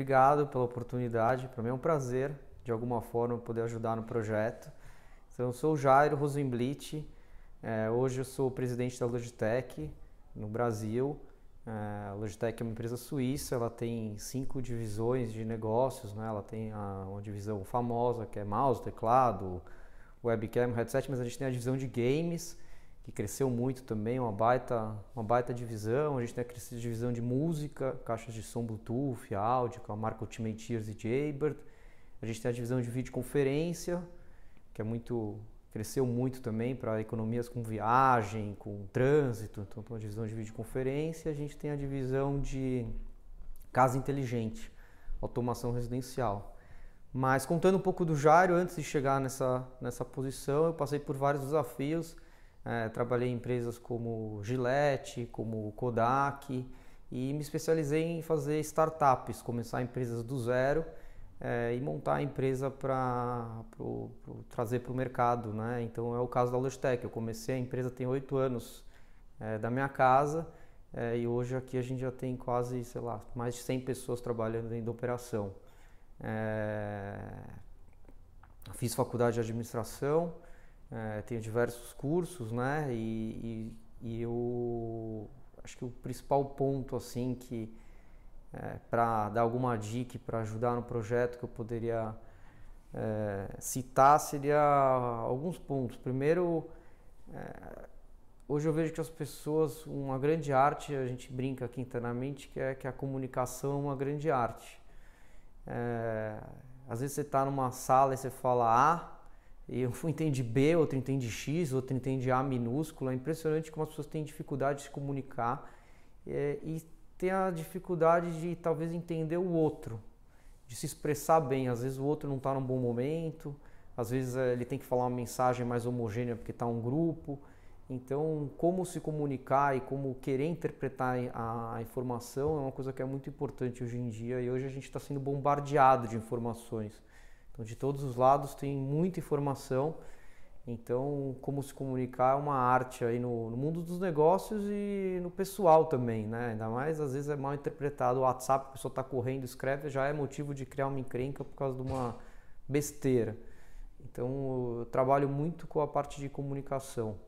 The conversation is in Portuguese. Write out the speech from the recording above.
Obrigado pela oportunidade. Para mim é um prazer, de alguma forma, poder ajudar no projeto. Então, eu sou o Jairo Rosenblit. É, hoje eu sou o presidente da Logitech no Brasil. É, a Logitech é uma empresa suíça. Ela tem cinco divisões de negócios. Né? Ela tem a, uma divisão famosa que é mouse, teclado, webcam, headset, mas a gente tem a divisão de games que cresceu muito também, uma baita, uma baita divisão. A gente tem a divisão de música, caixas de som Bluetooth, áudio, com a marca Ultimate Ears e Jaybird. A gente tem a divisão de videoconferência, que é muito cresceu muito também para economias com viagem, com trânsito, então tem a divisão de videoconferência, a gente tem a divisão de casa inteligente, automação residencial. Mas contando um pouco do Jairo, antes de chegar nessa, nessa posição, eu passei por vários desafios, é, trabalhei em empresas como Gillette, como Kodak e me especializei em fazer startups, começar empresas do zero é, e montar a empresa para trazer para o mercado. Né? Então é o caso da Logitech. Eu comecei a empresa tem oito anos é, da minha casa é, e hoje aqui a gente já tem quase, sei lá, mais de 100 pessoas trabalhando dentro da operação. É, fiz faculdade de administração. É, tenho diversos cursos, né? E, e, e, eu acho que o principal ponto, assim, que é, eh, para dar alguma dica para ajudar no projeto que eu poderia é, citar seria alguns pontos. Primeiro, hoje eu vejo que as pessoas, uma grande arte, a gente brinca aqui internamente, que é que é a comunicação é uma grande arte. às vezes você está numa sala e você fala A, ah, e um entende B, outro entende X, outro entende A minúsculo. É impressionante como as pessoas têm dificuldade de se comunicar é, e têm a dificuldade de talvez entender o outro, de se expressar bem. Às vezes o outro não está num bom momento, às vezes é, ele tem que falar uma mensagem mais homogênea porque está um grupo. Então, como se comunicar e como querer interpretar a informação é uma coisa que é muito importante hoje em dia. E hoje a gente está sendo bombardeado de informações. Então, de todos os lados tem muita informação. Então, como se comunicar é uma arte aí no, no mundo dos negócios e no pessoal também, né? Ainda mais, às vezes é mal interpretado o WhatsApp, a pessoa está correndo, escreve, já é motivo de criar uma encrenca por causa de uma besteira. Então, eu trabalho muito com a parte de comunicação.